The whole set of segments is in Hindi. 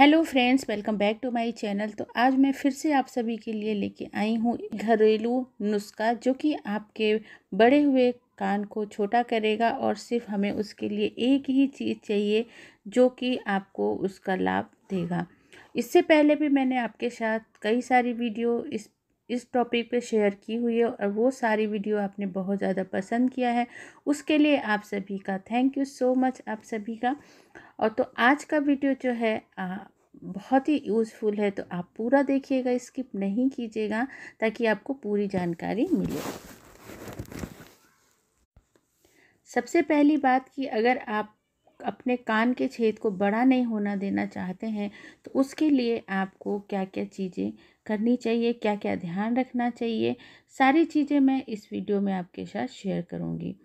hello friends welcome back to my channel तो आज मैं फिर से आप सभी के लिए लेके आई हूँ घरेलू नुस्खा जो कि आपके बड़े हुए कान को छोटा करेगा और सिर्फ हमें उसके लिए एक ही चीज़ चाहिए जो कि आपको उसका लाभ देगा इससे पहले भी मैंने आपके साथ कई सारी वीडियो इस इस टॉपिक पे शेयर की हुई है और वो सारी वीडियो आपने बहुत ज़्यादा पसंद किया है उसके लिए आप सभी का थैंक यू सो मच आप सभी का और तो आज का वीडियो जो है आ, बहुत ही यूज़फुल है तो आप पूरा देखिएगा स्किप नहीं कीजिएगा ताकि आपको पूरी जानकारी मिले सबसे पहली बात कि अगर आप अपने कान के छेद को बड़ा नहीं होना देना चाहते हैं तो उसके लिए आपको क्या क्या चीज़ें करनी चाहिए क्या क्या ध्यान रखना चाहिए सारी चीज़ें मैं इस वीडियो में आपके साथ शेयर करूँगी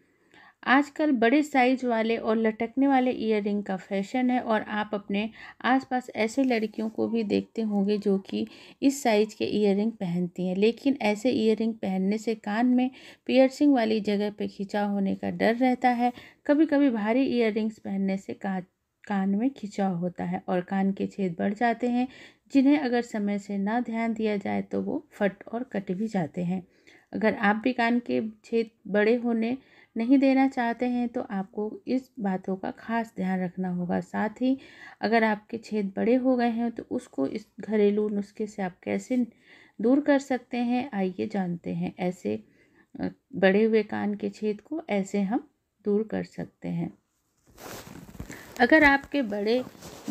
आजकल बड़े साइज वाले और लटकने वाले ईयर का फैशन है और आप अपने आसपास ऐसे लड़कियों को भी देखते होंगे जो कि इस साइज़ के ईयर पहनती हैं लेकिन ऐसे ईयर पहनने से कान में पियर्सिंग वाली जगह पर खिंचाव होने का डर रहता है कभी कभी भारी ईयर पहनने से कान कान में खिंचाव होता है और कान के छेद बढ़ जाते हैं जिन्हें अगर समय से ना ध्यान दिया जाए तो वो फट और कट भी जाते हैं अगर आप भी कान के छेद बड़े होने नहीं देना चाहते हैं तो आपको इस बातों का खास ध्यान रखना होगा साथ ही अगर आपके छेद बड़े हो गए हैं तो उसको इस घरेलू नुस्खे से आप कैसे दूर कर सकते हैं आइए जानते हैं ऐसे बड़े हुए कान के छेद को ऐसे हम दूर कर सकते हैं अगर आपके बड़े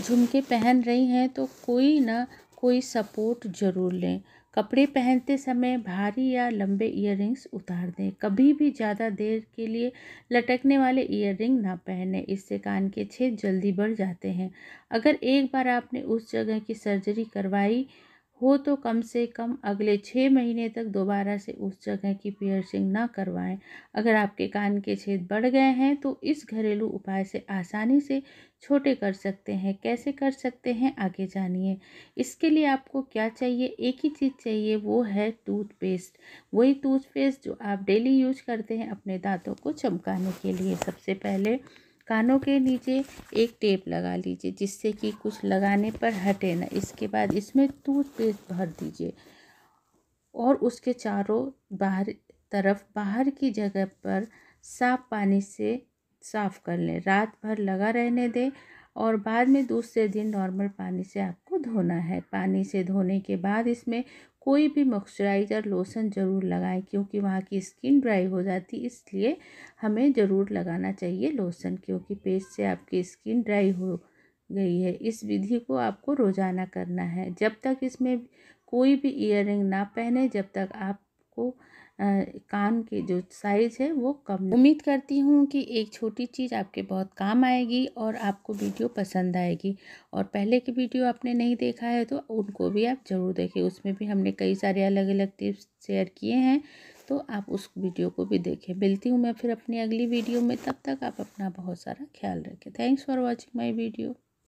झुमके पहन रही हैं तो कोई ना कोई सपोर्ट ज़रूर लें कपड़े पहनते समय भारी या लंबे ईयररिंग्स उतार दें कभी भी ज़्यादा देर के लिए लटकने वाले ईयररिंग ना पहने इससे कान के छेद जल्दी बढ़ जाते हैं अगर एक बार आपने उस जगह की सर्जरी करवाई हो तो कम से कम अगले छः महीने तक दोबारा से उस जगह की पियर्सिंग ना करवाएं अगर आपके कान के छेद बढ़ गए हैं तो इस घरेलू उपाय से आसानी से छोटे कर सकते हैं कैसे कर सकते हैं आगे जानिए इसके लिए आपको क्या चाहिए एक ही चीज़ चाहिए वो है टूथपेस्ट वही टूथपेस्ट जो आप डेली यूज करते हैं अपने दांतों को चमकाने के लिए सबसे पहले कानों के नीचे एक टेप लगा लीजिए जिससे कि कुछ लगाने पर हटे ना इसके बाद इसमें टूथपेस्ट भर दीजिए और उसके चारों बाहर तरफ बाहर की जगह पर साफ पानी से साफ़ कर लें रात भर लगा रहने दें और बाद में दूसरे दिन नॉर्मल पानी से आपको धोना है पानी से धोने के बाद इसमें कोई भी मॉइस्चराइज़र लोशन ज़रूर लगाएं क्योंकि वहाँ की स्किन ड्राई हो जाती इसलिए हमें ज़रूर लगाना चाहिए लोशन क्योंकि पेस्ट से आपकी स्किन ड्राई हो गई है इस विधि को आपको रोज़ाना करना है जब तक इसमें कोई भी ईयर रिंग ना पहने जब तक आपको कान के जो साइज़ है वो कम उम्मीद करती हूँ कि एक छोटी चीज़ आपके बहुत काम आएगी और आपको वीडियो पसंद आएगी और पहले की वीडियो आपने नहीं देखा है तो उनको भी आप ज़रूर देखें उसमें भी हमने कई सारे अलग अलग टिप्स शेयर किए हैं तो आप उस वीडियो को भी देखें मिलती हूँ मैं फिर अपनी अगली वीडियो में तब तक आप अपना बहुत सारा ख्याल रखें thanks for watching my video